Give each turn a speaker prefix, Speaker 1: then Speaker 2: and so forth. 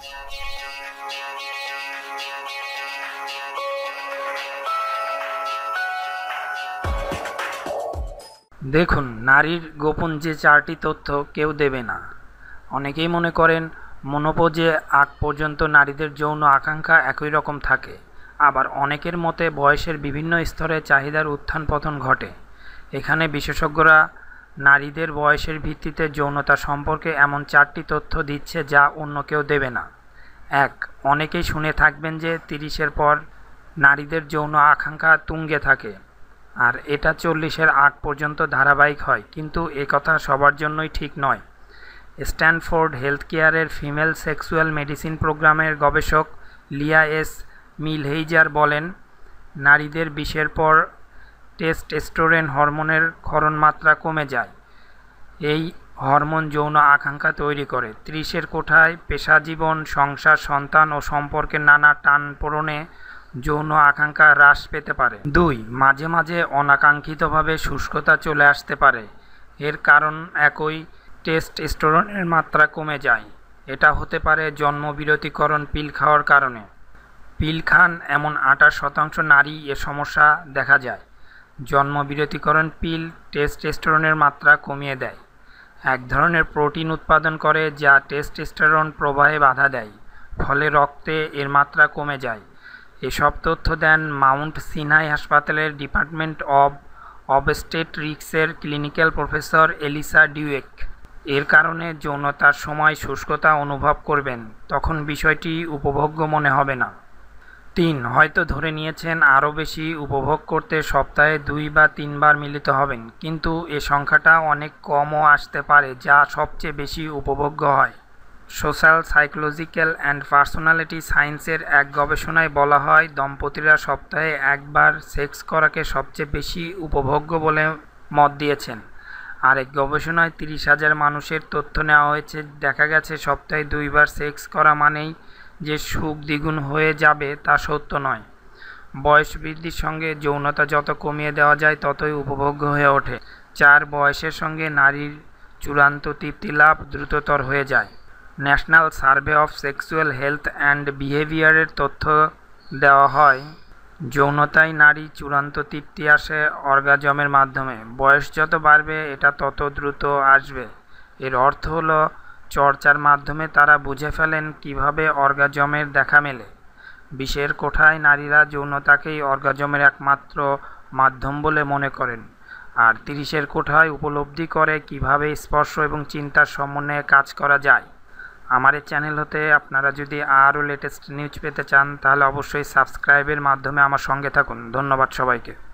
Speaker 1: দেখুন নারীর গোপন যে চারটি তথ্য কেউ দেবে না অনেকেই মনে করেন মনোপজে আগ পর্যন্ত নারীদের যৌন আকাঙ্ক্ষা একই রকম থাকে আবার অনেকের মতে বয়সের বিভিন্ন স্তরে চাহিদার উত্থান পতন ঘটে এখানে বিশেষজ্ঞরা নারীদের বয়সের ভিত্তিতে যৌনতা সম্পর্কে এমন চারটি তথ্য দিচ্ছে যা অন্য কেউ দেবে না এক অনেকেই শুনে থাকবেন যে তিরিশের পর নারীদের যৌন আকাঙ্ক্ষা তুঙ্গে থাকে আর এটা চল্লিশের আগ পর্যন্ত ধারাবাহিক হয় কিন্তু একথা সবার জন্যই ঠিক নয় স্ট্যানফোর্ড হেলথ কেয়ারের ফিমেল সেক্সুয়াল মেডিসিন প্রোগ্রামের গবেষক লিয়া এস মিলহেইজার বলেন নারীদের বিশের পর টেস্টোস্টেরন হরমোনের ক্ষরণ মাত্রা কমে যায় এই হরমোন যৌন আকাঙ্ক্ষা তৈরি করে ত্রিশের কোঠায় পেশাজীবন সংসার সন্তান ও সম্পর্কের নানা টান পূরণে যৌন আকাঙ্ক্ষা হ্রাস পেতে পারে দুই মাঝে মাঝে অনাকাঙ্ক্ষিতভাবে শুষ্কতা চলে আসতে পারে এর কারণ একই টেস্টোস্টেরনের মাত্রা কমে যায় এটা হতে পারে জন্মবিরতিকরণ পিল খাওয়ার কারণে পিল খান এমন আঠাশ শতাংশ নারী এ সমস্যা দেখা যায় জন্মবিরতিকরণ পিল টেস্টেস্টেরনের মাত্রা কমিয়ে দেয় এক ধরনের প্রোটিন উৎপাদন করে যা টেস্টেস্টেরন প্রবাহে বাধা দেয় ফলে রক্তে এর মাত্রা কমে যায় এসব তথ্য দেন মাউন্ট সিনহাই হাসপাতালের ডিপার্টমেন্ট অব অবস্টেট্রিক্সের ক্লিনিক্যাল প্রফেসর এলিসা ডিউয়েক এর কারণে যৌনতার সময় শুষ্কতা অনুভব করবেন তখন বিষয়টি উপভোগ্য মনে হবে না তিন হয়তো ধরে নিয়েছেন আরও বেশি উপভোগ করতে সপ্তাহে দুই বা তিনবার মিলিত হবেন কিন্তু এ সংখ্যাটা অনেক কমও আসতে পারে যা সবচেয়ে বেশি উপভোগ্য হয় সোশ্যাল সাইকোলজিক্যাল অ্যান্ড পার্সোনালিটি সায়েন্সের এক গবেষণায় বলা হয় দম্পতিরা সপ্তাহে একবার সেক্স করাকে সবচেয়ে বেশি উপভোগ্য বলে মত দিয়েছেন এক গবেষণায় তিরিশ হাজার মানুষের তথ্য নেওয়া হয়েছে দেখা গেছে সপ্তাহে দুইবার সেক্স করা মানেই যে সুখ দ্বিগুণ হয়ে যাবে তা সত্য নয় বয়স বৃদ্ধির সঙ্গে যৌনতা যত কমিয়ে দেওয়া যায় ততই উপভোগ্য হয়ে ওঠে চার বয়সের সঙ্গে নারীর চূড়ান্ত তৃপ্তি লাভ দ্রুততর হয়ে যায় national survey of sexual health and বিহেভিয়ারের তথ্য দেওয়া হয় যৌনতায় নারী চূড়ান্ত তৃপ্তি আসে অর্গাজমের মাধ্যমে বয়স যত বাড়বে এটা তত দ্রুত আসবে এর অর্থ হলো চর্চার মাধ্যমে তারা বুঝে ফেলেন কিভাবে অর্গাজমের দেখা মেলে বিশের কোঠায় নারীরা যৌনতাকেই অর্গাজমের একমাত্র মাধ্যম বলে মনে করেন আর তিরিশের কোঠায় উপলব্ধি করে কিভাবে স্পর্শ এবং চিন্তার সমন্বয়ে কাজ করা যায় আমার এই চ্যানেল হতে আপনারা যদি আরও লেটেস্ট নিউজ পেতে চান তাহলে অবশ্যই সাবস্ক্রাইবের মাধ্যমে আমার সঙ্গে থাকুন ধন্যবাদ সবাইকে